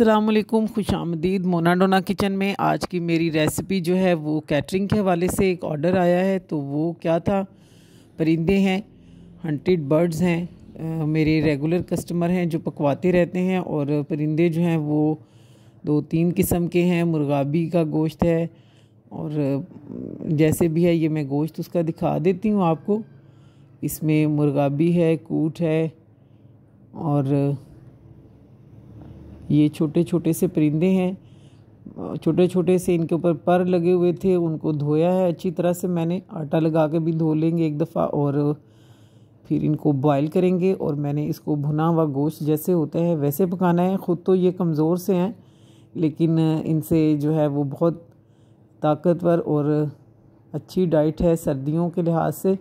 असलकुम खुश आमदीद मोना डोना किचन में आज की मेरी रेसिपी जो है वो कैटरिंग के हवाले से एक ऑर्डर आया है तो वो क्या था परिंदे हैं हंटेड बर्ड्स हैं मेरे रेगुलर कस्टमर हैं जो पकवाते रहते हैं और परिंदे जो हैं वो दो तीन किस्म के हैं मुर्गाबी का गोश्त है और जैसे भी है ये मैं गोश्त उसका दिखा देती हूँ आपको इसमें मुर्गाबी है कूट है और ये छोटे छोटे से परिंदे हैं छोटे छोटे से इनके ऊपर पर लगे हुए थे उनको धोया है अच्छी तरह से मैंने आटा लगा के भी धो लेंगे एक दफ़ा और फिर इनको बॉयल करेंगे और मैंने इसको भुना हुआ गोश्त जैसे होता है वैसे पकाना है ख़ुद तो ये कमज़ोर से हैं लेकिन इनसे जो है वो बहुत ताकतवर और अच्छी डाइट है सर्दियों के लिहाज से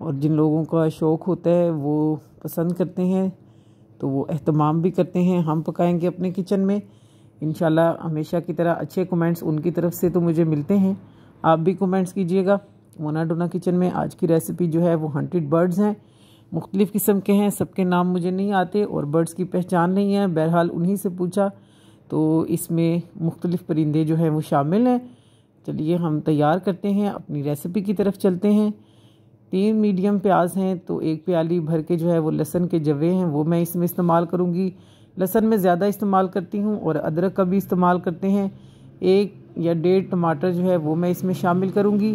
और जिन लोगों का शौक़ होता है वो पसंद करते हैं तो वो अहतमाम भी करते हैं हम पकाएंगे अपने किचन में इन हमेशा की तरह अच्छे कमेंट्स उनकी तरफ से तो मुझे मिलते हैं आप भी कमेंट्स कीजिएगा मोना डोना किचन में आज की रेसिपी जो है वो हंटेड बर्ड्स हैं मुख्तलिफ़ किस्म के हैं सबके नाम मुझे नहीं आते और बर्ड्स की पहचान नहीं है बहरहाल उन्हीं से पूछा तो इसमें मुख्तलिफ़ परिंदे जो हैं वो शामिल हैं चलिए हम तैयार करते हैं अपनी रेसिपी की तरफ चलते हैं तीन मीडियम प्याज हैं तो एक प्याली भर के जो है वो लहसन के जवे हैं वो मैं इसमें इस्तेमाल करूँगी लहसन में ज़्यादा इस्तेमाल करती हूँ और अदरक का भी इस्तेमाल करते हैं एक या डेढ़ टमाटर जो है वो मैं इसमें शामिल करूँगी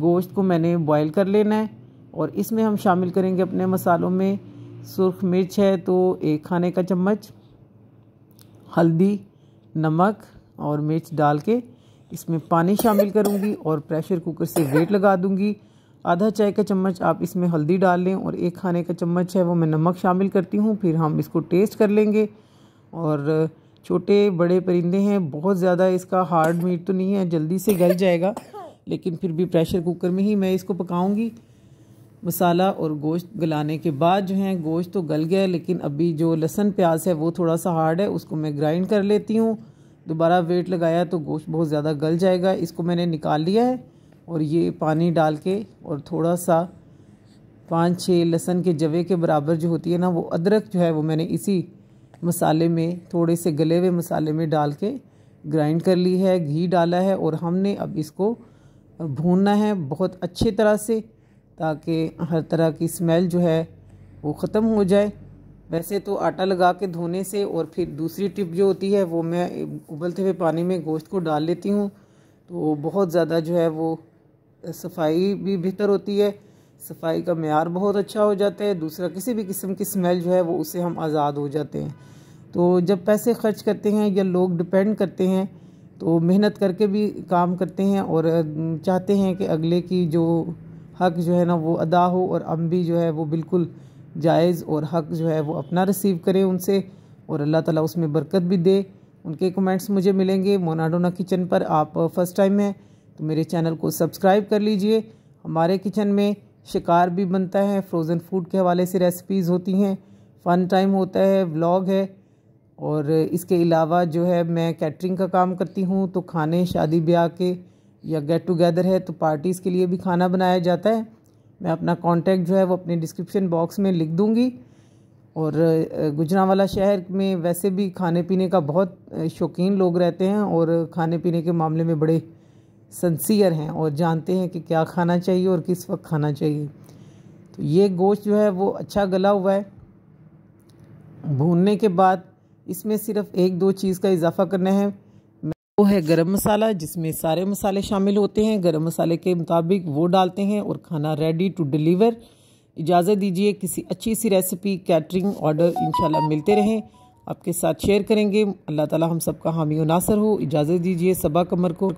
गोश्त को मैंने बॉयल कर लेना है और इसमें हम शामिल करेंगे अपने मसालों में सुरख मिर्च है तो एक खाने का चम्मच हल्दी नमक और मिर्च डाल के इसमें पानी शामिल करूँगी और प्रेशर कुकर से वेट लगा दूँगी आधा चाय का चम्मच आप इसमें हल्दी डाल लें और एक खाने का चम्मच है वो मैं नमक शामिल करती हूँ फिर हम इसको टेस्ट कर लेंगे और छोटे बड़े परिंदे हैं बहुत ज़्यादा इसका हार्ड मीट तो नहीं है जल्दी से गल जाएगा लेकिन फिर भी प्रेशर कुकर में ही मैं इसको पकाऊंगी मसाला और गोश्त गलाने के बाद जो है गोश्त तो गल गया लेकिन अभी जो लहसन प्याज है वो थोड़ा सा हार्ड है उसको मैं ग्राइंड कर लेती हूँ दोबारा वेट लगाया तो गोश्त बहुत ज़्यादा गल जाएगा इसको मैंने निकाल लिया है और ये पानी डाल के और थोड़ा सा पाँच छः लहसन के जवे के बराबर जो होती है ना वो अदरक जो है वो मैंने इसी मसाले में थोड़े से गले हुए मसाले में डाल के ग्राइंड कर ली है घी डाला है और हमने अब इसको भूनना है बहुत अच्छे तरह से ताकि हर तरह की स्मेल जो है वो ख़त्म हो जाए वैसे तो आटा लगा के धोने से और फिर दूसरी टिप जो होती है वो मैं उबलते हुए पानी में गोश्त को डाल लेती हूँ तो बहुत ज़्यादा जो है वो सफाई भी बेहतर होती है सफाई का मैार बहुत अच्छा हो जाता है दूसरा किसी भी किस्म की स्मेल जो है वो उससे हम आज़ाद हो जाते हैं तो जब पैसे खर्च करते हैं या लोग डिपेंड करते हैं तो मेहनत करके भी काम करते हैं और चाहते हैं कि अगले की जो हक जो है ना वो अदा हो और हम भी जो है वो बिल्कुल जायज़ और हक जो है वो अपना रिसीव करें उनसे और अल्लाह ताला उसमें बरकत भी दे उनके कमेंट्स मुझे मिलेंगे मोनाडोना किचन पर आप फर्स्ट टाइम हैं तो मेरे चैनल को सब्सक्राइब कर लीजिए हमारे किचन में शिकार भी बनता है फ्रोज़न फूड के हवाले से रेसिपीज़ होती हैं फ़न टाइम होता है व्लॉग है और इसके अलावा जो है मैं कैटरिंग का काम करती हूँ तो खाने शादी ब्याह के या गेट टुगेदर है तो पार्टीज़ के लिए भी खाना बनाया जाता है मैं अपना कांटेक्ट जो है वो अपने डिस्क्रिप्शन बॉक्स में लिख दूँगी और गुजरावाला शहर में वैसे भी खाने पीने का बहुत शौकीन लोग रहते हैं और खाने पीने के मामले में बड़े सन्सियर हैं और जानते हैं कि क्या खाना चाहिए और किस वक्त खाना चाहिए तो ये गोश्त जो है वो अच्छा गला हुआ है भूनने के बाद इसमें सिर्फ एक दो चीज़ का इजाफा करना है वो है गरम मसाला जिसमें सारे मसाले शामिल होते हैं गरम मसाले के मुताबिक वो डालते हैं और खाना रेडी टू डिलीवर इजाज़त दीजिए किसी अच्छी सी रेसिपी कैटरिंग ऑर्डर इंशाल्लाह मिलते रहें आपके साथ शेयर करेंगे अल्लाह ताला हम सबका हामी नासर हो इजाज़त दीजिए सबा कमर को